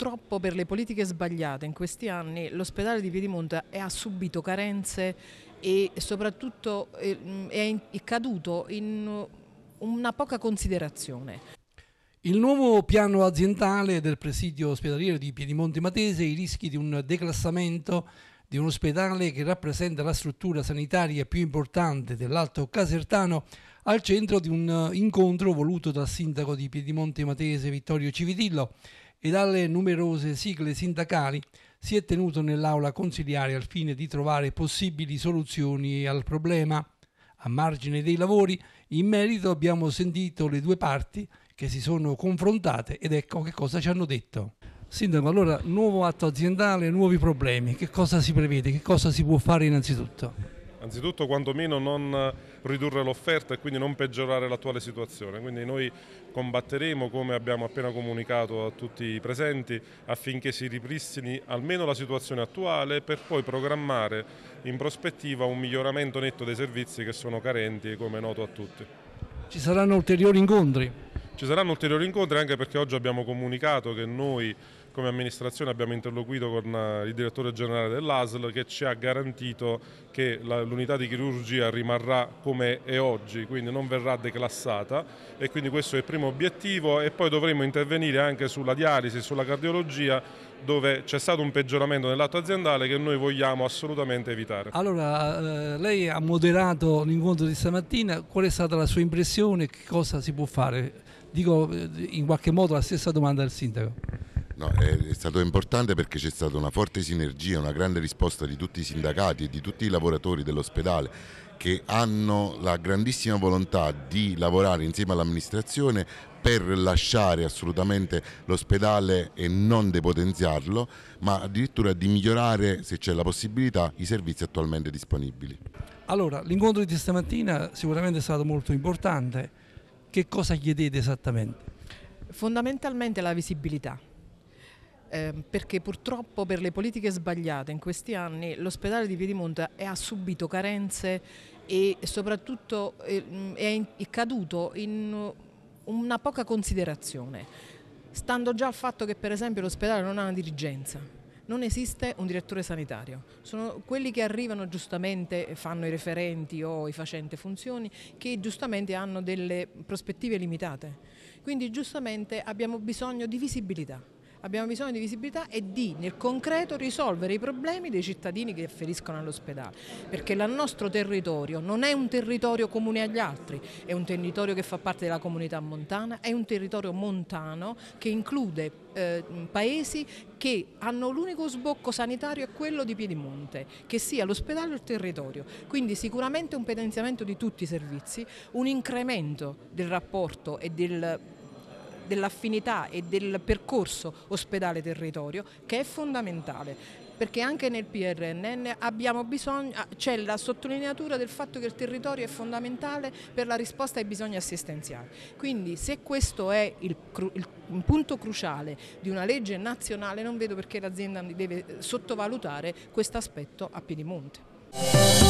purtroppo per le politiche sbagliate in questi anni l'ospedale di Piedimonte ha subito carenze e soprattutto eh, è caduto in uh, una poca considerazione. Il nuovo piano aziendale del presidio ospedaliero di Piedimonte Matese i rischi di un declassamento di un ospedale che rappresenta la struttura sanitaria più importante dell'Alto Casertano al centro di un uh, incontro voluto dal sindaco di Piedimonte Matese Vittorio Civitillo e dalle numerose sigle sindacali si è tenuto nell'aula consiliare al fine di trovare possibili soluzioni al problema. A margine dei lavori, in merito abbiamo sentito le due parti che si sono confrontate ed ecco che cosa ci hanno detto. Sindaco, allora nuovo atto aziendale, nuovi problemi, che cosa si prevede, che cosa si può fare innanzitutto? Anzitutto quantomeno non ridurre l'offerta e quindi non peggiorare l'attuale situazione, quindi noi combatteremo come abbiamo appena comunicato a tutti i presenti affinché si ripristini almeno la situazione attuale per poi programmare in prospettiva un miglioramento netto dei servizi che sono carenti come è noto a tutti. Ci saranno ulteriori incontri? Ci saranno ulteriori incontri anche perché oggi abbiamo comunicato che noi come amministrazione abbiamo interloquito con eh, il direttore generale dell'ASL che ci ha garantito che l'unità di chirurgia rimarrà come è oggi, quindi non verrà declassata e quindi questo è il primo obiettivo e poi dovremo intervenire anche sulla dialisi, sulla cardiologia dove c'è stato un peggioramento nell'atto aziendale che noi vogliamo assolutamente evitare. Allora, eh, lei ha moderato l'incontro di stamattina, qual è stata la sua impressione e che cosa si può fare? dico eh, in qualche modo la stessa domanda al sindaco. No, è, stato importante perché c'è stata una forte sinergia, una grande risposta di tutti i sindacati e di tutti i lavoratori dell'ospedale che hanno la grandissima volontà di lavorare insieme all'amministrazione per lasciare assolutamente l'ospedale e non depotenziarlo, ma addirittura di migliorare, se c'è la possibilità, i servizi attualmente disponibili. Allora, l'incontro di stamattina sicuramente è stato molto importante che cosa chiedete esattamente? Fondamentalmente la visibilità. Eh, perché purtroppo per le politiche sbagliate in questi anni l'ospedale di Piedimonte ha subito carenze e soprattutto eh, è, è, è caduto in una poca considerazione, stando già al fatto che per esempio l'ospedale non ha una dirigenza non esiste un direttore sanitario, sono quelli che arrivano giustamente, fanno i referenti o i facenti funzioni, che giustamente hanno delle prospettive limitate. Quindi giustamente abbiamo bisogno di visibilità abbiamo bisogno di visibilità e di nel concreto risolvere i problemi dei cittadini che afferiscono all'ospedale, perché il nostro territorio non è un territorio comune agli altri, è un territorio che fa parte della comunità montana, è un territorio montano che include eh, paesi che hanno l'unico sbocco sanitario è quello di Piedimonte, che sia l'ospedale o il territorio, quindi sicuramente un potenziamento di tutti i servizi, un incremento del rapporto e del dell'affinità e del percorso ospedale-territorio che è fondamentale perché anche nel PRNN ah, c'è la sottolineatura del fatto che il territorio è fondamentale per la risposta ai bisogni assistenziali. Quindi se questo è il, il un punto cruciale di una legge nazionale non vedo perché l'azienda deve sottovalutare questo aspetto a Piedimonte.